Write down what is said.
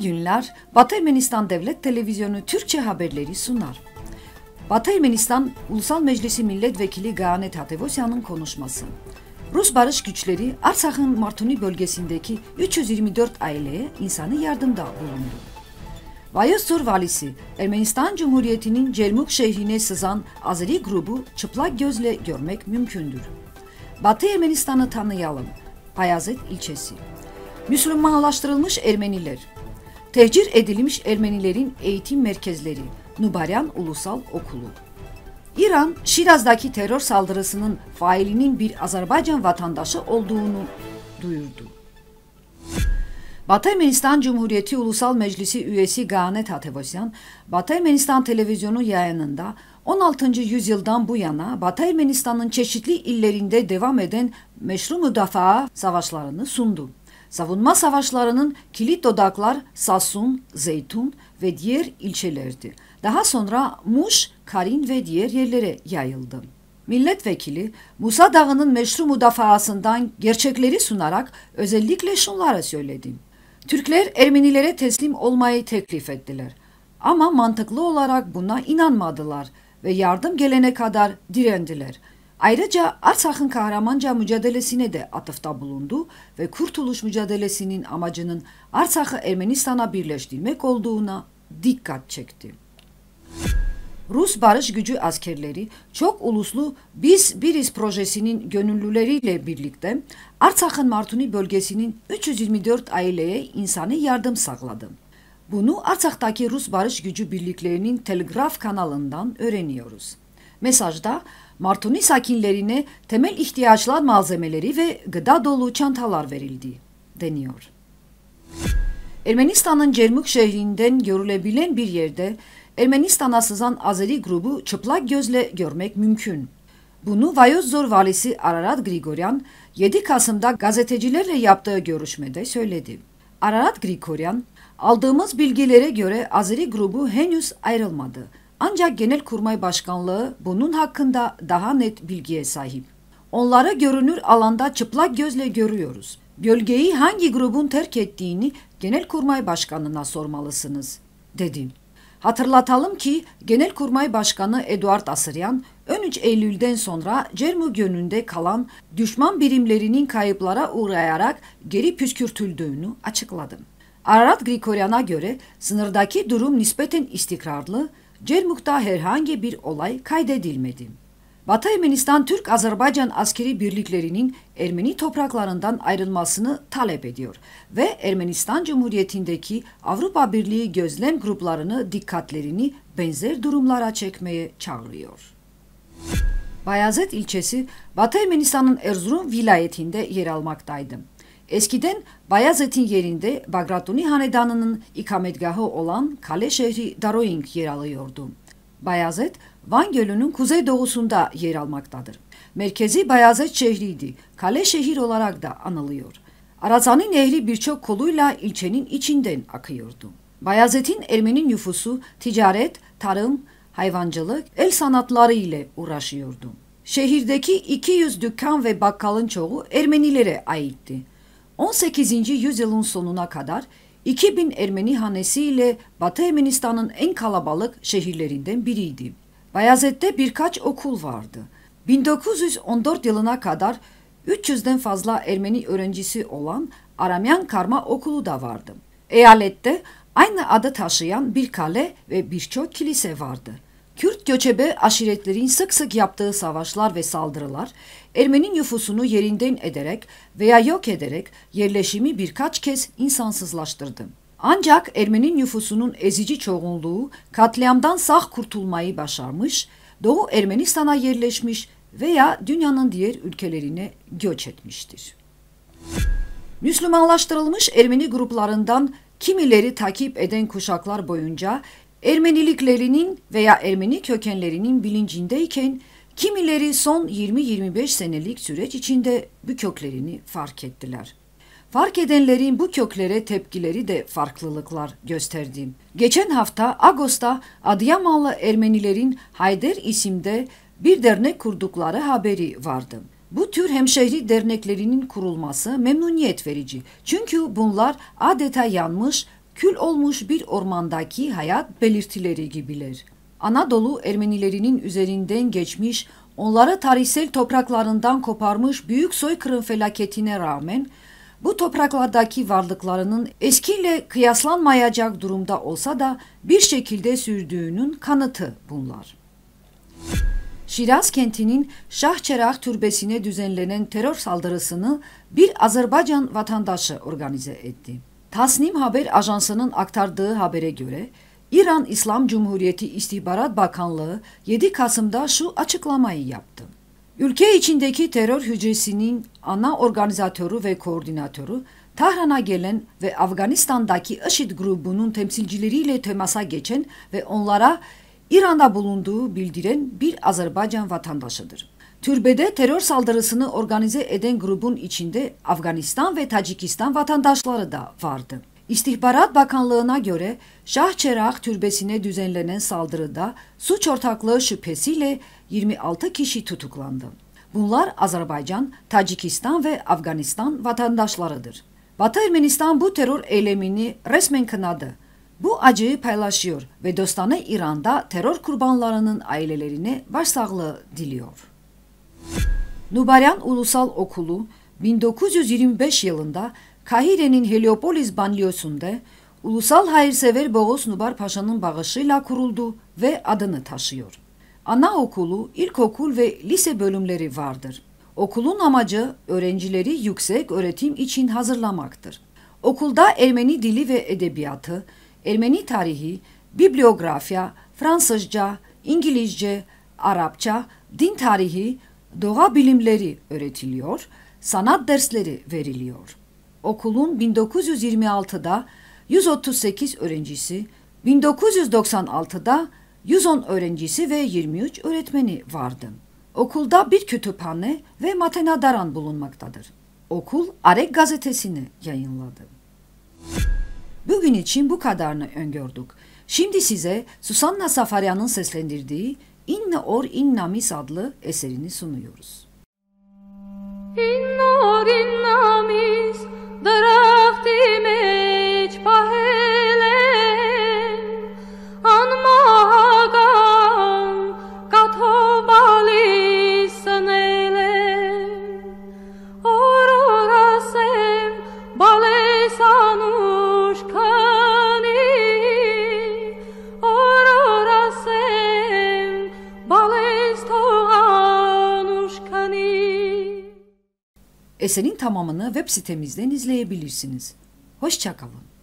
günler. Batı Ermenistan Devlet Televizyonu Türkçe haberleri sunar. Batı Ermenistan Ulusal Meclisi Milletvekili Ganet Hatevosyan'ın konuşması. Rus barış güçleri Arsak'ın Martuni bölgesindeki 324 aileye insanı yardımda bulundu. Vayosur valisi Ermenistan Cumhuriyeti'nin Cermuk şehrine sızan Azeri grubu çıplak gözle görmek mümkündür. Batı Ermenistan'ı tanıyalım. Bayazıt ilçesi. Müslümanlaştırılmış Ermeniler Tecir edilmiş Ermenilerin eğitim merkezleri Nubaryan Ulusal Okulu. İran, Şiraz'daki terör saldırısının failinin bir Azerbaycan vatandaşı olduğunu duyurdu. Batı Ermenistan Cumhuriyeti Ulusal Meclisi üyesi Ganet Hatevosyan, Batı Ermenistan televizyonu yayınında 16. yüzyıldan bu yana Batı Ermenistan'ın çeşitli illerinde devam eden meşru müdafaa savaşlarını sundu. Savunma savaşlarının kilit odaklar Sasun, Zeytun ve diğer ilçelerdi. Daha sonra Muş, Karin ve diğer yerlere yayıldı. Milletvekili Musa Dağı'nın meşru müdafaasından gerçekleri sunarak özellikle şunlara söyledi. Türkler Ermenilere teslim olmayı teklif ettiler. Ama mantıklı olarak buna inanmadılar ve yardım gelene kadar direndiler.'' Ayrıca Arsak'ın kahramanca mücadelesine de atıfta bulundu ve Kurtuluş mücadelesinin amacının Arsak'ı Ermenistan'a birleştirmek olduğuna dikkat çekti. Rus barış gücü askerleri çok uluslu Biz Biriz projesinin gönüllüleriyle birlikte Artsak'ın Martuni bölgesinin 324 aileye insani yardım sağladı. Bunu Artsak'taki Rus barış gücü birliklerinin telgraf kanalından öğreniyoruz. Mesajda Martoni sakinlerine temel ihtiyaçlar malzemeleri ve gıda dolu çantalar verildi deniyor. Ermenistan'ın Cermuk şehrinden görülebilen bir yerde Ermenistan'a sızan Azeri grubu çıplak gözle görmek mümkün. Bunu Vayozor valisi Ararat Grigoryan 7 Kasım'da gazetecilerle yaptığı görüşmede söyledi. Ararat Grigoryan, aldığımız bilgilere göre Azeri grubu henüz ayrılmadı. Ancak Genelkurmay Başkanlığı bunun hakkında daha net bilgiye sahip. Onları görünür alanda çıplak gözle görüyoruz. Bölgeyi hangi grubun terk ettiğini Genelkurmay Başkanı'na sormalısınız, dedi. Hatırlatalım ki Genelkurmay Başkanı Eduard Asıryan, 13 Eylül'den sonra Cermu Gönü'nde kalan düşman birimlerinin kayıplara uğrayarak geri püskürtüldüğünü açıkladı. Ararat Grigoryan'a göre sınırdaki durum nispeten istikrarlı, Cermuk'ta herhangi bir olay kaydedilmedi. Batı Ermenistan Türk-Azerbaycan askeri birliklerinin Ermeni topraklarından ayrılmasını talep ediyor ve Ermenistan Cumhuriyeti'ndeki Avrupa Birliği gözlem gruplarını dikkatlerini benzer durumlara çekmeye çağırıyor. Bayazet ilçesi Batı Ermenistan'ın Erzurum vilayetinde yer almaktaydı. Eskiden Bayezid'in yerinde Bagratuni Hanedanı'nın ikametgahı olan kale şehri Daroing yer alıyordu. Bayezid, Van Gölü'nün kuzey doğusunda yer almaktadır. Merkezi Bayezid şehriydi, kale şehir olarak da anılıyor. Arazani nehri birçok koluyla ilçenin içinden akıyordu. Bayezid'in Ermeni nüfusu ticaret, tarım, hayvancılık, el sanatları ile uğraşıyordu. Şehirdeki 200 dükkan ve bakkalın çoğu Ermenilere aitti. 18. yüzyılın sonuna kadar 2000 Ermeni hanesiyle Batı Ermenistan'ın en kalabalık şehirlerinden biriydi. Bayazet'te birkaç okul vardı. 1914 yılına kadar 300'den fazla Ermeni öğrencisi olan Aramyan Karma Okulu da vardı. Eyalette aynı adı taşıyan bir kale ve birçok kilise vardı. Kürt göçebe aşiretlerin sık sık yaptığı savaşlar ve saldırılar, Ermeni nüfusunu yerinden ederek veya yok ederek yerleşimi birkaç kez insansızlaştırdı. Ancak Ermeni nüfusunun ezici çoğunluğu katliamdan sağ kurtulmayı başarmış, Doğu Ermenistan'a yerleşmiş veya dünyanın diğer ülkelerine göç etmiştir. Müslümanlaştırılmış Ermeni gruplarından kimileri takip eden kuşaklar boyunca Ermeniliklerinin veya Ermeni kökenlerinin bilincindeyken kimileri son 20-25 senelik süreç içinde bu köklerini fark ettiler. Fark edenlerin bu köklere tepkileri de farklılıklar gösterdi. Geçen hafta Ağustos'ta Adıyamanlı Ermenilerin Hayder isimde bir dernek kurdukları haberi vardı. Bu tür hemşehri derneklerinin kurulması memnuniyet verici. Çünkü bunlar adeta yanmış kül olmuş bir ormandaki hayat belirtileri gibiler. Anadolu Ermenilerinin üzerinden geçmiş, onları tarihsel topraklarından koparmış büyük soykırım felaketine rağmen bu topraklardaki varlıklarının eskiyle kıyaslanmayacak durumda olsa da bir şekilde sürdüğünün kanıtı bunlar. Şiraz kentinin Şahçerah türbesine düzenlenen terör saldırısını bir Azerbaycan vatandaşı organize etti. Tasnim Haber Ajansı'nın aktardığı habere göre İran İslam Cumhuriyeti İstihbarat Bakanlığı 7 Kasım'da şu açıklamayı yaptı. Ülke içindeki terör hücresinin ana organizatörü ve koordinatörü Tahran'a gelen ve Afganistan'daki IŞİD grubunun temsilcileriyle temasa geçen ve onlara İran'da bulunduğu bildiren bir Azerbaycan vatandaşıdır. Türbede terör saldırısını organize eden grubun içinde Afganistan ve Tacikistan vatandaşları da vardı. İstihbarat Bakanlığı'na göre Şah Çerah Türbesi'ne düzenlenen saldırıda suç ortaklığı şüphesiyle 26 kişi tutuklandı. Bunlar Azerbaycan, Tacikistan ve Afganistan vatandaşlarıdır. Batı Ermenistan bu terör eylemini resmen kınadı. Bu acıyı paylaşıyor ve dostanı İran'da terör kurbanlarının ailelerine başsağlığı diliyor. Nubaryan Ulusal Okulu 1925 yılında Kahire'nin Heliopolis banliyosunda Ulusal Hayırsever Boğuz Nubar Paşa'nın bağışıyla kuruldu ve adını taşıyor. Anaokulu, ilkokul ve lise bölümleri vardır. Okulun amacı öğrencileri yüksek öğretim için hazırlamaktır. Okulda Ermeni dili ve edebiyatı, Ermeni tarihi, bibliografya, Fransızca, İngilizce, Arapça, din tarihi, doğa bilimleri öğretiliyor, sanat dersleri veriliyor. Okulun 1926'da 138 öğrencisi, 1996'da 110 öğrencisi ve 23 öğretmeni vardı. Okulda bir kütüphane ve daran bulunmaktadır. Okul Arek gazetesini yayınladı. Bugün için bu kadarını öngördük. Şimdi size Susanna Safaryan'ın seslendirdiği İnne Or İnna Mis adlı eserini sunuyoruz. İnne Or İnna Mis, darahtime Eserin tamamını web sitemizden izleyebilirsiniz. Hoşçakalın.